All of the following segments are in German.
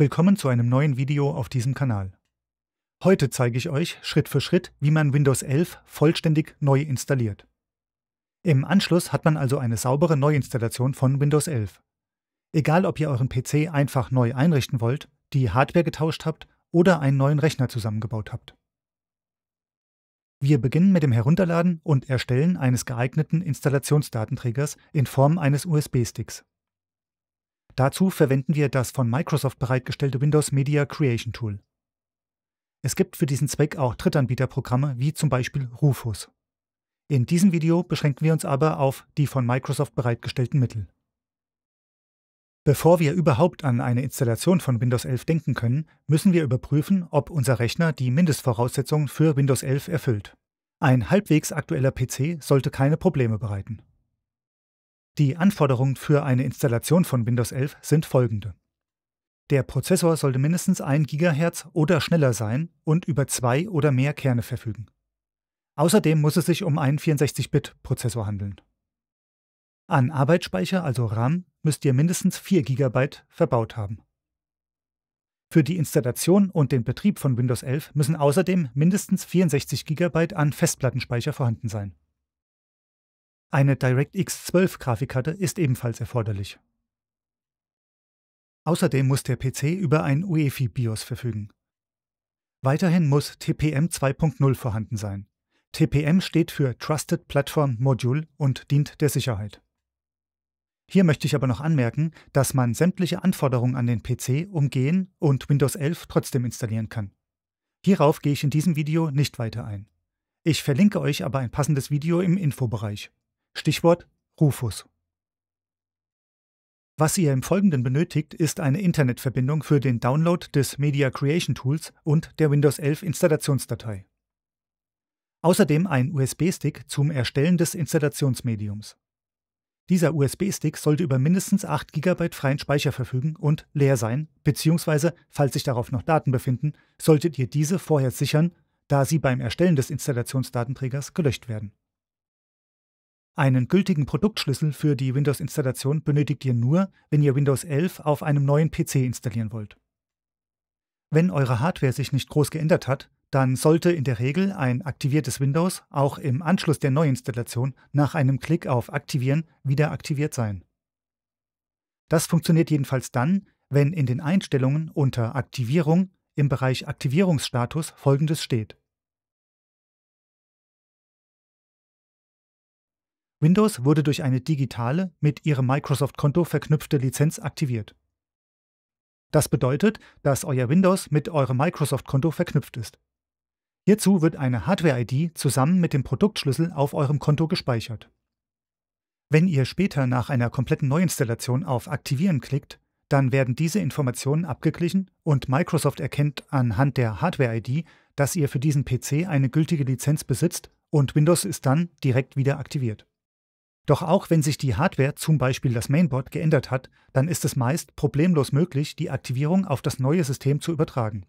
Willkommen zu einem neuen Video auf diesem Kanal. Heute zeige ich euch Schritt für Schritt, wie man Windows 11 vollständig neu installiert. Im Anschluss hat man also eine saubere Neuinstallation von Windows 11. Egal ob ihr euren PC einfach neu einrichten wollt, die Hardware getauscht habt oder einen neuen Rechner zusammengebaut habt. Wir beginnen mit dem Herunterladen und Erstellen eines geeigneten Installationsdatenträgers in Form eines USB-Sticks. Dazu verwenden wir das von Microsoft bereitgestellte Windows Media Creation Tool. Es gibt für diesen Zweck auch Drittanbieterprogramme wie zum Beispiel Rufus. In diesem Video beschränken wir uns aber auf die von Microsoft bereitgestellten Mittel. Bevor wir überhaupt an eine Installation von Windows 11 denken können, müssen wir überprüfen, ob unser Rechner die Mindestvoraussetzungen für Windows 11 erfüllt. Ein halbwegs aktueller PC sollte keine Probleme bereiten. Die Anforderungen für eine Installation von Windows 11 sind folgende. Der Prozessor sollte mindestens 1 GHz oder schneller sein und über zwei oder mehr Kerne verfügen. Außerdem muss es sich um einen 64-Bit-Prozessor handeln. An Arbeitsspeicher, also RAM, müsst ihr mindestens 4 GB verbaut haben. Für die Installation und den Betrieb von Windows 11 müssen außerdem mindestens 64 GB an Festplattenspeicher vorhanden sein. Eine DirectX 12 Grafikkarte ist ebenfalls erforderlich. Außerdem muss der PC über ein UEFI BIOS verfügen. Weiterhin muss TPM 2.0 vorhanden sein. TPM steht für Trusted Platform Module und dient der Sicherheit. Hier möchte ich aber noch anmerken, dass man sämtliche Anforderungen an den PC umgehen und Windows 11 trotzdem installieren kann. Hierauf gehe ich in diesem Video nicht weiter ein. Ich verlinke euch aber ein passendes Video im Infobereich. Stichwort Rufus. Was ihr im Folgenden benötigt, ist eine Internetverbindung für den Download des Media Creation Tools und der Windows 11 Installationsdatei. Außerdem ein USB-Stick zum Erstellen des Installationsmediums. Dieser USB-Stick sollte über mindestens 8 GB freien Speicher verfügen und leer sein, beziehungsweise, falls sich darauf noch Daten befinden, solltet ihr diese vorher sichern, da sie beim Erstellen des Installationsdatenträgers gelöscht werden einen gültigen Produktschlüssel für die Windows-Installation benötigt ihr nur, wenn ihr Windows 11 auf einem neuen PC installieren wollt. Wenn eure Hardware sich nicht groß geändert hat, dann sollte in der Regel ein aktiviertes Windows auch im Anschluss der Neuinstallation nach einem Klick auf Aktivieren wieder aktiviert sein. Das funktioniert jedenfalls dann, wenn in den Einstellungen unter Aktivierung im Bereich Aktivierungsstatus folgendes steht. Windows wurde durch eine digitale, mit Ihrem Microsoft-Konto verknüpfte Lizenz aktiviert. Das bedeutet, dass euer Windows mit eurem Microsoft-Konto verknüpft ist. Hierzu wird eine Hardware-ID zusammen mit dem Produktschlüssel auf eurem Konto gespeichert. Wenn ihr später nach einer kompletten Neuinstallation auf Aktivieren klickt, dann werden diese Informationen abgeglichen und Microsoft erkennt anhand der Hardware-ID, dass ihr für diesen PC eine gültige Lizenz besitzt und Windows ist dann direkt wieder aktiviert. Doch auch wenn sich die Hardware, zum Beispiel das Mainboard, geändert hat, dann ist es meist problemlos möglich, die Aktivierung auf das neue System zu übertragen.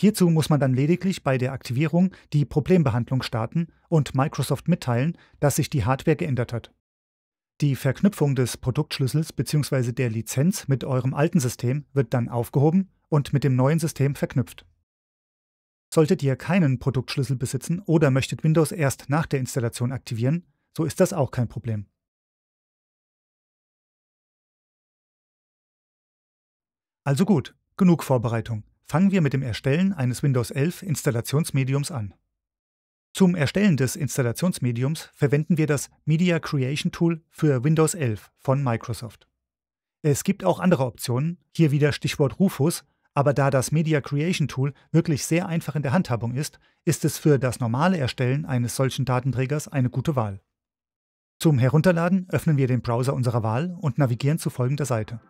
Hierzu muss man dann lediglich bei der Aktivierung die Problembehandlung starten und Microsoft mitteilen, dass sich die Hardware geändert hat. Die Verknüpfung des Produktschlüssels bzw. der Lizenz mit eurem alten System wird dann aufgehoben und mit dem neuen System verknüpft. Solltet ihr keinen Produktschlüssel besitzen oder möchtet Windows erst nach der Installation aktivieren, so ist das auch kein Problem. Also gut, genug Vorbereitung. Fangen wir mit dem Erstellen eines Windows 11 Installationsmediums an. Zum Erstellen des Installationsmediums verwenden wir das Media Creation Tool für Windows 11 von Microsoft. Es gibt auch andere Optionen, hier wieder Stichwort Rufus, aber da das Media Creation Tool wirklich sehr einfach in der Handhabung ist, ist es für das normale Erstellen eines solchen Datenträgers eine gute Wahl. Zum Herunterladen öffnen wir den Browser unserer Wahl und navigieren zu folgender Seite.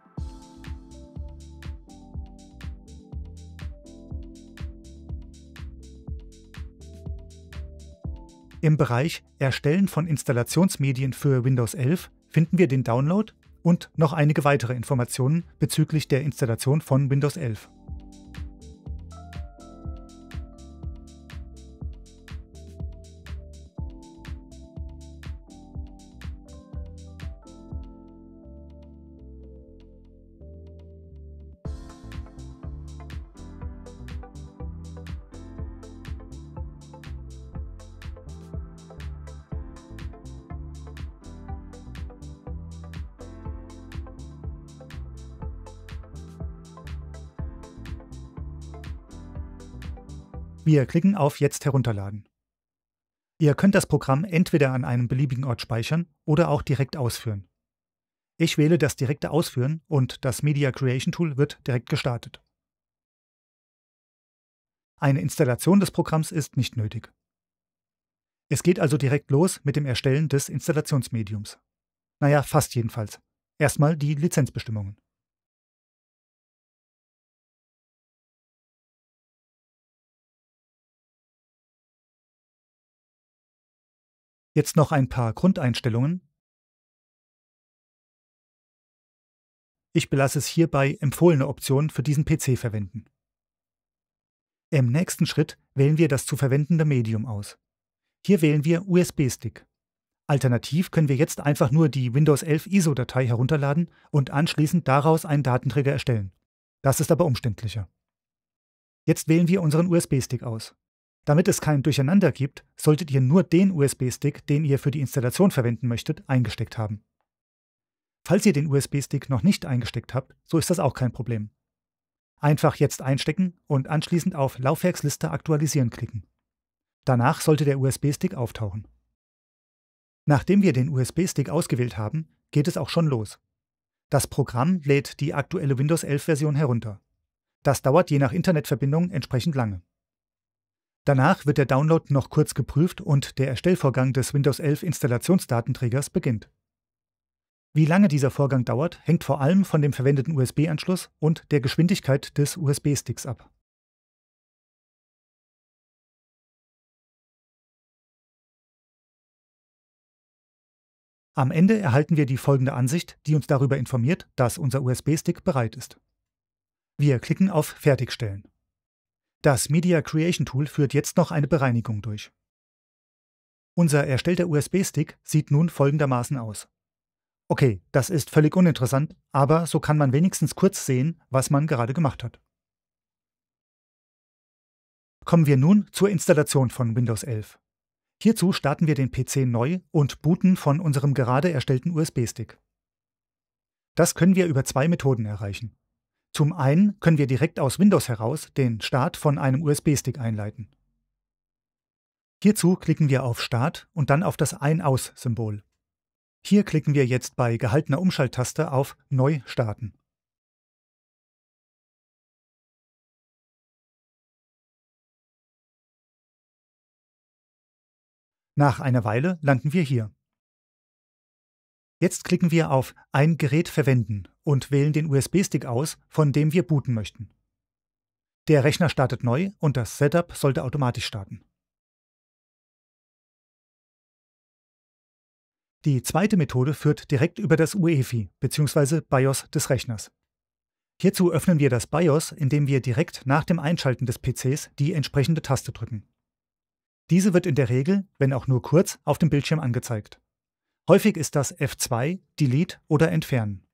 Im Bereich Erstellen von Installationsmedien für Windows 11 finden wir den Download und noch einige weitere Informationen bezüglich der Installation von Windows 11. Wir klicken auf Jetzt herunterladen. Ihr könnt das Programm entweder an einem beliebigen Ort speichern oder auch direkt ausführen. Ich wähle das direkte Ausführen und das Media Creation Tool wird direkt gestartet. Eine Installation des Programms ist nicht nötig. Es geht also direkt los mit dem Erstellen des Installationsmediums. Naja, fast jedenfalls. Erstmal die Lizenzbestimmungen. Jetzt noch ein paar Grundeinstellungen. Ich belasse es hierbei empfohlene Optionen für diesen PC verwenden. Im nächsten Schritt wählen wir das zu verwendende Medium aus. Hier wählen wir USB-Stick. Alternativ können wir jetzt einfach nur die Windows 11 ISO-Datei herunterladen und anschließend daraus einen Datenträger erstellen. Das ist aber umständlicher. Jetzt wählen wir unseren USB-Stick aus. Damit es kein Durcheinander gibt, solltet ihr nur den USB-Stick, den ihr für die Installation verwenden möchtet, eingesteckt haben. Falls ihr den USB-Stick noch nicht eingesteckt habt, so ist das auch kein Problem. Einfach jetzt einstecken und anschließend auf Laufwerksliste aktualisieren klicken. Danach sollte der USB-Stick auftauchen. Nachdem wir den USB-Stick ausgewählt haben, geht es auch schon los. Das Programm lädt die aktuelle Windows 11-Version herunter. Das dauert je nach Internetverbindung entsprechend lange. Danach wird der Download noch kurz geprüft und der Erstellvorgang des Windows 11 Installationsdatenträgers beginnt. Wie lange dieser Vorgang dauert, hängt vor allem von dem verwendeten USB-Anschluss und der Geschwindigkeit des USB-Sticks ab. Am Ende erhalten wir die folgende Ansicht, die uns darüber informiert, dass unser USB-Stick bereit ist. Wir klicken auf Fertigstellen. Das Media Creation Tool führt jetzt noch eine Bereinigung durch. Unser erstellter USB-Stick sieht nun folgendermaßen aus. Okay, das ist völlig uninteressant, aber so kann man wenigstens kurz sehen, was man gerade gemacht hat. Kommen wir nun zur Installation von Windows 11. Hierzu starten wir den PC neu und booten von unserem gerade erstellten USB-Stick. Das können wir über zwei Methoden erreichen. Zum einen können wir direkt aus Windows heraus den Start von einem USB-Stick einleiten. Hierzu klicken wir auf Start und dann auf das Ein-Aus-Symbol. Hier klicken wir jetzt bei gehaltener Umschalttaste auf Neu starten. Nach einer Weile landen wir hier. Jetzt klicken wir auf Ein Gerät verwenden und wählen den USB-Stick aus, von dem wir booten möchten. Der Rechner startet neu und das Setup sollte automatisch starten. Die zweite Methode führt direkt über das UEFI bzw. BIOS des Rechners. Hierzu öffnen wir das BIOS, indem wir direkt nach dem Einschalten des PCs die entsprechende Taste drücken. Diese wird in der Regel, wenn auch nur kurz, auf dem Bildschirm angezeigt. Häufig ist das F2 Delete oder Entfernen.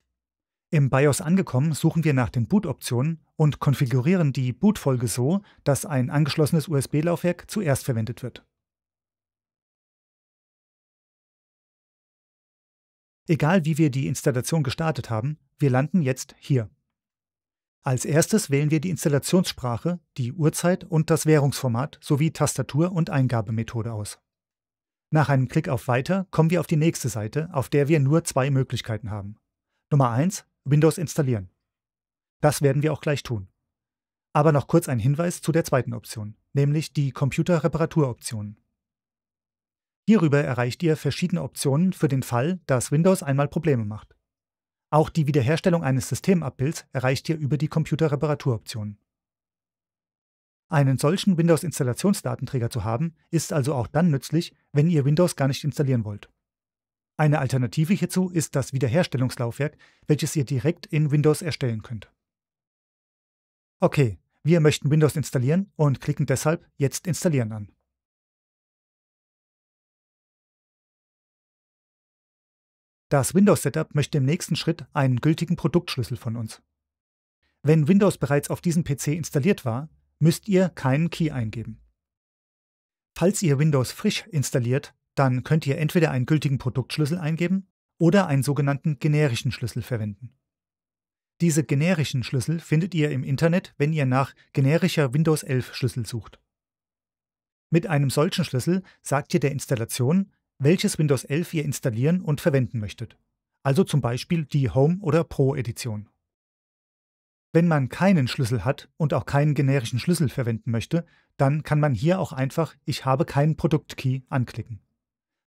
Im BIOS angekommen suchen wir nach den Boot-Optionen und konfigurieren die Bootfolge so, dass ein angeschlossenes USB-Laufwerk zuerst verwendet wird. Egal wie wir die Installation gestartet haben, wir landen jetzt hier. Als erstes wählen wir die Installationssprache, die Uhrzeit und das Währungsformat sowie Tastatur und Eingabemethode aus. Nach einem Klick auf Weiter kommen wir auf die nächste Seite, auf der wir nur zwei Möglichkeiten haben. Nummer 1, Windows installieren. Das werden wir auch gleich tun. Aber noch kurz ein Hinweis zu der zweiten Option, nämlich die Computerreparaturoption. Hierüber erreicht ihr verschiedene Optionen für den Fall, dass Windows einmal Probleme macht. Auch die Wiederherstellung eines Systemabbilds erreicht ihr über die Computerreparaturoption. Einen solchen Windows-Installationsdatenträger zu haben, ist also auch dann nützlich, wenn ihr Windows gar nicht installieren wollt. Eine Alternative hierzu ist das Wiederherstellungslaufwerk, welches ihr direkt in Windows erstellen könnt. Okay, wir möchten Windows installieren und klicken deshalb Jetzt installieren an. Das Windows-Setup möchte im nächsten Schritt einen gültigen Produktschlüssel von uns. Wenn Windows bereits auf diesem PC installiert war, müsst ihr keinen Key eingeben. Falls ihr Windows frisch installiert, dann könnt ihr entweder einen gültigen Produktschlüssel eingeben oder einen sogenannten generischen Schlüssel verwenden. Diese generischen Schlüssel findet ihr im Internet, wenn ihr nach generischer Windows 11 Schlüssel sucht. Mit einem solchen Schlüssel sagt ihr der Installation, welches Windows 11 ihr installieren und verwenden möchtet. Also zum Beispiel die Home- oder Pro-Edition. Wenn man keinen Schlüssel hat und auch keinen generischen Schlüssel verwenden möchte, dann kann man hier auch einfach Ich habe keinen Produktkey anklicken.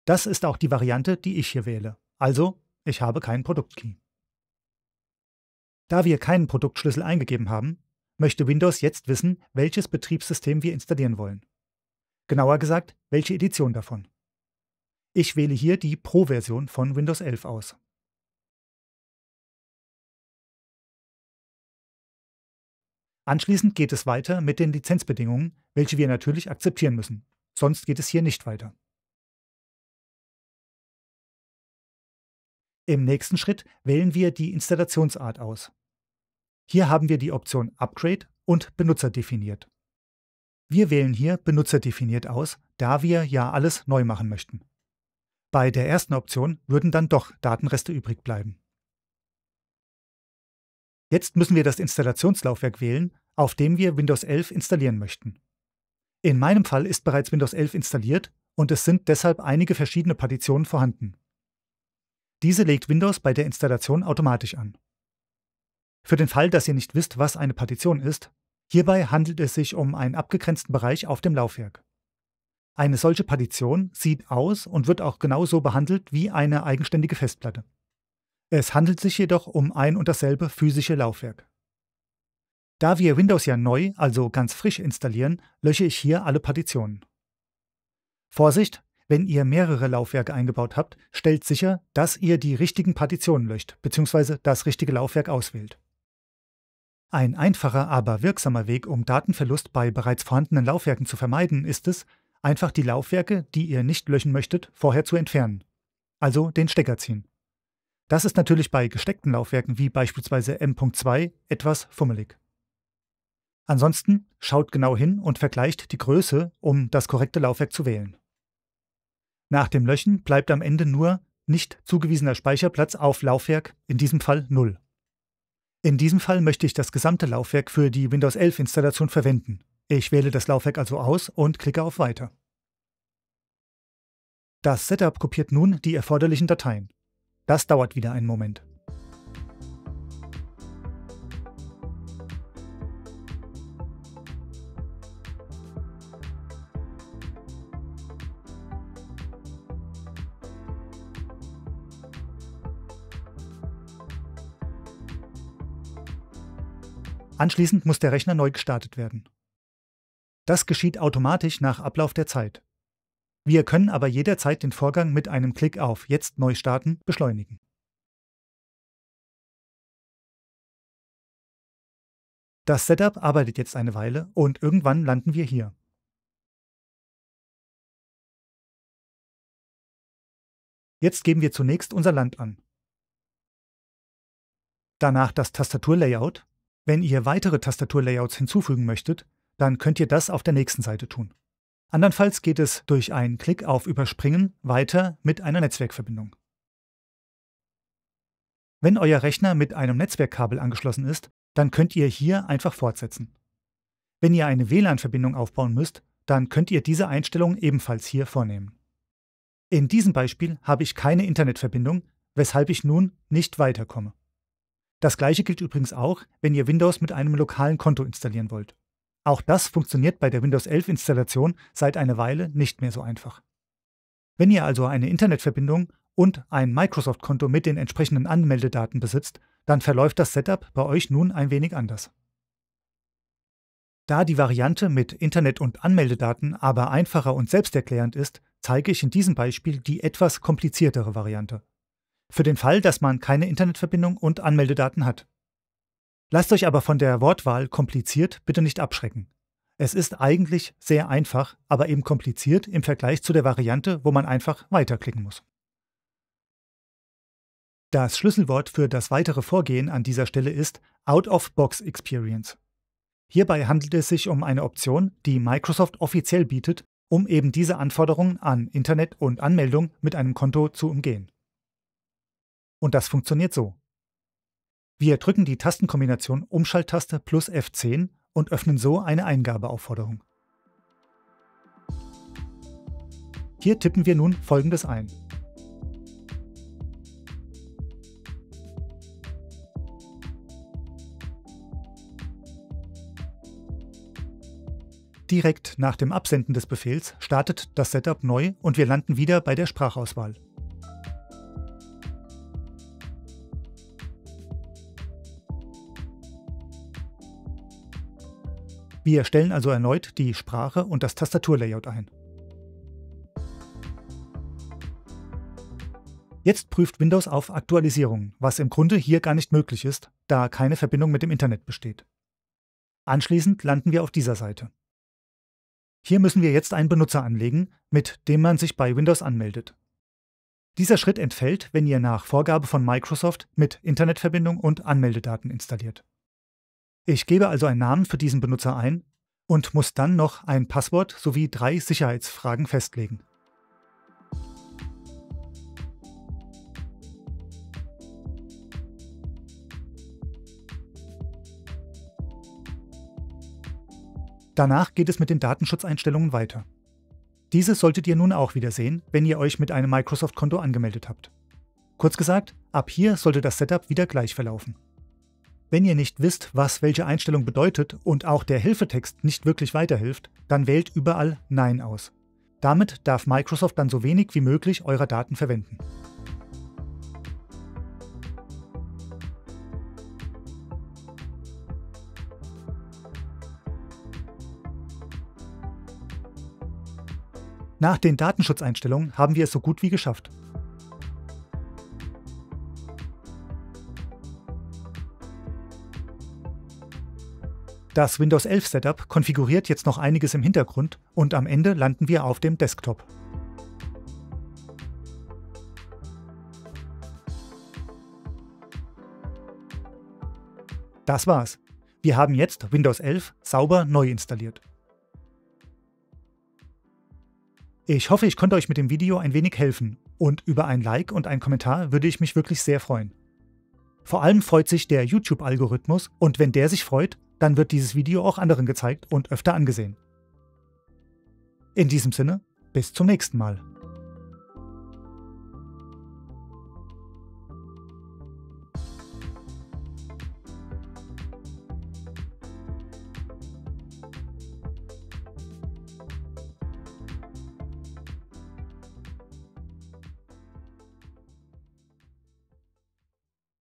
Das ist auch die Variante, die ich hier wähle. Also Ich habe keinen Produktkey. Da wir keinen Produktschlüssel eingegeben haben, möchte Windows jetzt wissen, welches Betriebssystem wir installieren wollen. Genauer gesagt, welche Edition davon. Ich wähle hier die Pro-Version von Windows 11 aus. Anschließend geht es weiter mit den Lizenzbedingungen, welche wir natürlich akzeptieren müssen. Sonst geht es hier nicht weiter. Im nächsten Schritt wählen wir die Installationsart aus. Hier haben wir die Option Upgrade und Benutzerdefiniert. Wir wählen hier Benutzerdefiniert aus, da wir ja alles neu machen möchten. Bei der ersten Option würden dann doch Datenreste übrig bleiben. Jetzt müssen wir das Installationslaufwerk wählen, auf dem wir Windows 11 installieren möchten. In meinem Fall ist bereits Windows 11 installiert und es sind deshalb einige verschiedene Partitionen vorhanden. Diese legt Windows bei der Installation automatisch an. Für den Fall, dass ihr nicht wisst, was eine Partition ist, hierbei handelt es sich um einen abgegrenzten Bereich auf dem Laufwerk. Eine solche Partition sieht aus und wird auch genauso behandelt wie eine eigenständige Festplatte. Es handelt sich jedoch um ein und dasselbe physische Laufwerk. Da wir Windows ja neu, also ganz frisch installieren, lösche ich hier alle Partitionen. Vorsicht, wenn ihr mehrere Laufwerke eingebaut habt, stellt sicher, dass ihr die richtigen Partitionen löscht bzw. das richtige Laufwerk auswählt. Ein einfacher, aber wirksamer Weg, um Datenverlust bei bereits vorhandenen Laufwerken zu vermeiden, ist es, einfach die Laufwerke, die ihr nicht löschen möchtet, vorher zu entfernen. Also den Stecker ziehen. Das ist natürlich bei gesteckten Laufwerken wie beispielsweise M.2 etwas fummelig. Ansonsten schaut genau hin und vergleicht die Größe, um das korrekte Laufwerk zu wählen. Nach dem Löschen bleibt am Ende nur nicht zugewiesener Speicherplatz auf Laufwerk, in diesem Fall 0. In diesem Fall möchte ich das gesamte Laufwerk für die Windows 11 Installation verwenden. Ich wähle das Laufwerk also aus und klicke auf Weiter. Das Setup kopiert nun die erforderlichen Dateien. Das dauert wieder einen Moment. Anschließend muss der Rechner neu gestartet werden. Das geschieht automatisch nach Ablauf der Zeit. Wir können aber jederzeit den Vorgang mit einem Klick auf Jetzt neu starten beschleunigen. Das Setup arbeitet jetzt eine Weile und irgendwann landen wir hier. Jetzt geben wir zunächst unser Land an. Danach das Tastaturlayout. Wenn ihr weitere Tastaturlayouts hinzufügen möchtet, dann könnt ihr das auf der nächsten Seite tun. Andernfalls geht es durch einen Klick auf Überspringen weiter mit einer Netzwerkverbindung. Wenn euer Rechner mit einem Netzwerkkabel angeschlossen ist, dann könnt ihr hier einfach fortsetzen. Wenn ihr eine WLAN-Verbindung aufbauen müsst, dann könnt ihr diese Einstellung ebenfalls hier vornehmen. In diesem Beispiel habe ich keine Internetverbindung, weshalb ich nun nicht weiterkomme. Das gleiche gilt übrigens auch, wenn ihr Windows mit einem lokalen Konto installieren wollt. Auch das funktioniert bei der Windows 11 Installation seit einer Weile nicht mehr so einfach. Wenn ihr also eine Internetverbindung und ein Microsoft-Konto mit den entsprechenden Anmeldedaten besitzt, dann verläuft das Setup bei euch nun ein wenig anders. Da die Variante mit Internet und Anmeldedaten aber einfacher und selbsterklärend ist, zeige ich in diesem Beispiel die etwas kompliziertere Variante. Für den Fall, dass man keine Internetverbindung und Anmeldedaten hat. Lasst euch aber von der Wortwahl kompliziert bitte nicht abschrecken. Es ist eigentlich sehr einfach, aber eben kompliziert im Vergleich zu der Variante, wo man einfach weiterklicken muss. Das Schlüsselwort für das weitere Vorgehen an dieser Stelle ist Out-of-Box-Experience. Hierbei handelt es sich um eine Option, die Microsoft offiziell bietet, um eben diese Anforderungen an Internet und Anmeldung mit einem Konto zu umgehen. Und das funktioniert so. Wir drücken die Tastenkombination Umschalttaste plus F10 und öffnen so eine Eingabeaufforderung. Hier tippen wir nun Folgendes ein. Direkt nach dem Absenden des Befehls startet das Setup neu und wir landen wieder bei der Sprachauswahl. Wir stellen also erneut die Sprache und das Tastaturlayout ein. Jetzt prüft Windows auf Aktualisierungen, was im Grunde hier gar nicht möglich ist, da keine Verbindung mit dem Internet besteht. Anschließend landen wir auf dieser Seite. Hier müssen wir jetzt einen Benutzer anlegen, mit dem man sich bei Windows anmeldet. Dieser Schritt entfällt, wenn ihr nach Vorgabe von Microsoft mit Internetverbindung und Anmeldedaten installiert. Ich gebe also einen Namen für diesen Benutzer ein und muss dann noch ein Passwort sowie drei Sicherheitsfragen festlegen. Danach geht es mit den Datenschutzeinstellungen weiter. Diese solltet ihr nun auch wieder sehen, wenn ihr euch mit einem Microsoft-Konto angemeldet habt. Kurz gesagt, ab hier sollte das Setup wieder gleich verlaufen. Wenn ihr nicht wisst, was welche Einstellung bedeutet und auch der Hilfetext nicht wirklich weiterhilft, dann wählt überall Nein aus. Damit darf Microsoft dann so wenig wie möglich eurer Daten verwenden. Nach den Datenschutzeinstellungen haben wir es so gut wie geschafft. Das Windows 11 Setup konfiguriert jetzt noch einiges im Hintergrund und am Ende landen wir auf dem Desktop. Das war's. Wir haben jetzt Windows 11 sauber neu installiert. Ich hoffe, ich konnte euch mit dem Video ein wenig helfen und über ein Like und einen Kommentar würde ich mich wirklich sehr freuen. Vor allem freut sich der YouTube-Algorithmus und wenn der sich freut, dann wird dieses Video auch anderen gezeigt und öfter angesehen. In diesem Sinne, bis zum nächsten Mal.